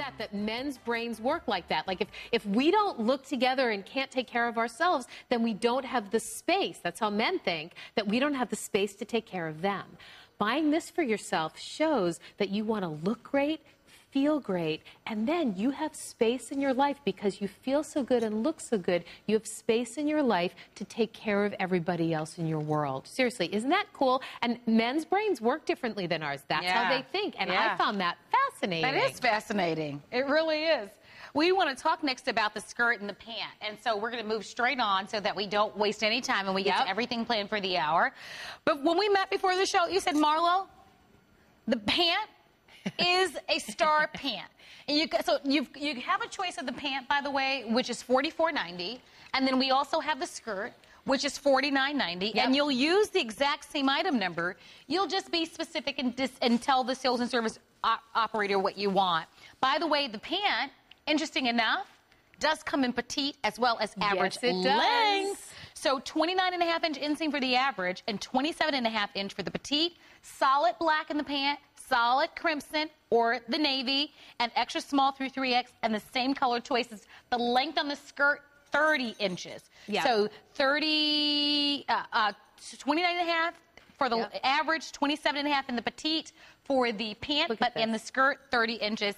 that that men's brains work like that. Like if if we don't look together and can't take care of ourselves, then we don't have the space. That's how men think that we don't have the space to take care of them. Buying this for yourself shows that you want to look great, feel great, and then you have space in your life because you feel so good and look so good. You have space in your life to take care of everybody else in your world. Seriously, isn't that cool? And men's brains work differently than ours. That's yeah. how they think. And yeah. I found that fascinating. That is fascinating. It really is. We want to talk next about the skirt and the pant. And so we're going to move straight on so that we don't waste any time and we get yep. everything planned for the hour. But when we met before the show, you said, Marlo, the pant is a star pant. And you, so you you have a choice of the pant, by the way, which is forty four ninety, and then we also have the skirt, which is $49.90, yep. and you'll use the exact same item number. You'll just be specific and, dis- and tell the sales and service operator what you want. By the way, the pant, interesting enough, does come in petite as well as average yes, length. Does. So 29 and a half inch inseam for the average and 27 and a half inch for the petite. Solid black in the pant, solid crimson or the navy, and extra small through 3X, and the same color choices. The length on the skirt 30 inches. Yeah. So 30, uh, uh, 29 and a half for the average, 27 and a half in the petite for the pant, but in the skirt, 30 inches.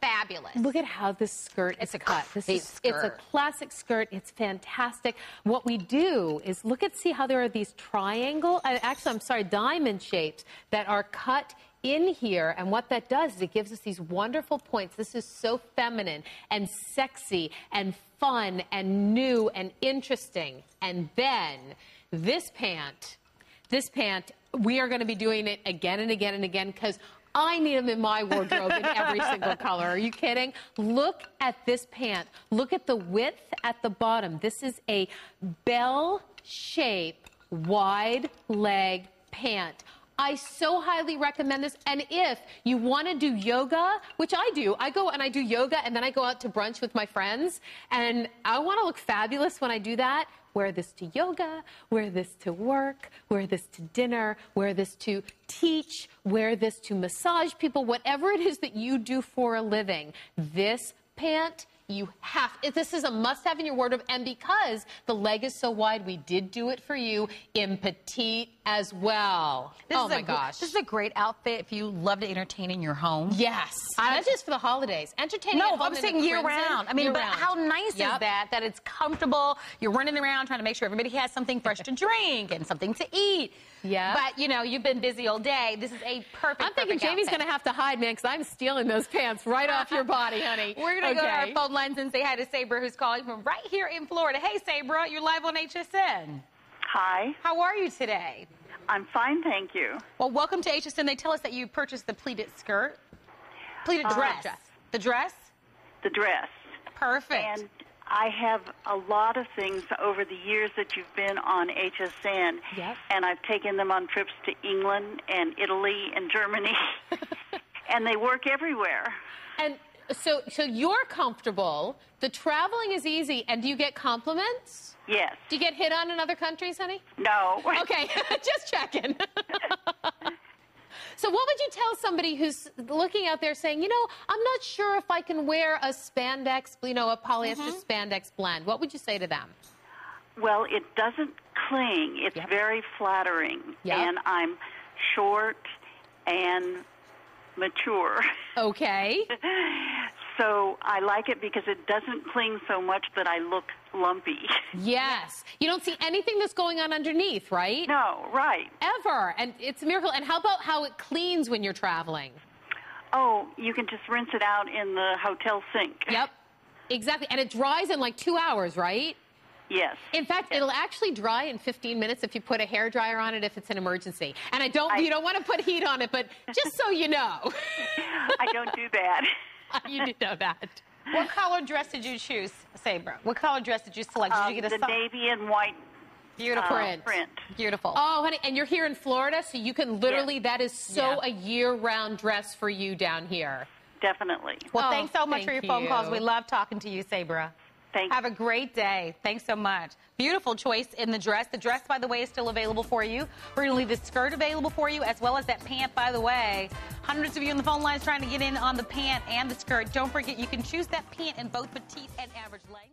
Fabulous. Look at how this skirt it's is a cut. This is, skirt. It's a classic skirt. It's fantastic. What we do is look at, see how there are these triangle, uh, actually, I'm sorry, diamond shapes that are cut in here. And what that does is it gives us these wonderful points. This is so feminine and sexy and fun and new and interesting. And then this pant, this pant, we are going to be doing it again and again and again because I need them in my wardrobe in every single color. Are you kidding? Look at this pant. Look at the width at the bottom. This is a bell shape wide leg pant. I so highly recommend this. And if you want to do yoga, which I do, I go and I do yoga and then I go out to brunch with my friends. And I want to look fabulous when I do that. Wear this to yoga, wear this to work, wear this to dinner, wear this to teach, wear this to massage people, whatever it is that you do for a living. This pant you have, this is a must have in your wardrobe. And because the leg is so wide, we did do it for you in petite as well. This oh my gosh. This is a great outfit if you love to entertain in your home. Yes. I, Not just for the holidays. Entertaining No, I'm saying year crimson, round. I mean, but round. how nice yep. is that? That it's comfortable. You're running around trying to make sure everybody has something fresh to drink and something to eat. Yeah. But, you know, you've been busy all day. This is a perfect, I'm thinking perfect Jamie's going to have to hide, man, because I'm stealing those pants right off your body, honey. We're going to okay. go to our phone lines and say hi to Sabra, who's calling from right here in Florida. Hey, Sabra, you're live on HSN. Hi. How are you today? I'm fine, thank you. Well, welcome to HSN. They tell us that you purchased the pleated skirt, pleated uh, dress. dress. The dress? The dress. Perfect. And I have a lot of things over the years that you've been on HSN. Yes. And I've taken them on trips to England and Italy and Germany. and they work everywhere. And so so you're comfortable. The traveling is easy, and do you get compliments? Yes. Do you get hit on in other countries, honey? No. Okay, just checking. so what would you tell somebody who's looking out there saying, you know, I'm not sure if I can wear a spandex, you know, a polyester mm-hmm. spandex blend? What would you say to them? Well, it doesn't cling. It's yep. very flattering, yep. and I'm short and mature. Okay so I like it because it doesn't cling so much that I look lumpy. Yes. You don't see anything that's going on underneath, right? No, right. Ever. And it's a miracle. And how about how it cleans when you're traveling? Oh, you can just rinse it out in the hotel sink. Yep. Exactly. And it dries in like two hours, right? Yes. In fact, yes. it'll actually dry in 15 minutes if you put a hair dryer on it if it's an emergency. And I don't, I, you don't want to put heat on it, but just so you know. I don't do that. you did know that. What color dress did you choose, Sabra? What color dress did you select? Did um, you get a the navy and white Beautiful. Uh, print. Beautiful. Oh, honey, and you're here in Florida, so you can literally, yeah. that is so yeah. a year-round dress for you down here. Definitely. Well, oh, thanks so much thank for your phone calls. We love talking to you, Sabra. Thanks. Have a great day. Thanks so much. Beautiful choice in the dress. The dress, by the way, is still available for you. We're going to leave the skirt available for you as well as that pant, by the way. Hundreds of you on the phone lines trying to get in on the pant and the skirt. Don't forget, you can choose that pant in both petite and average length.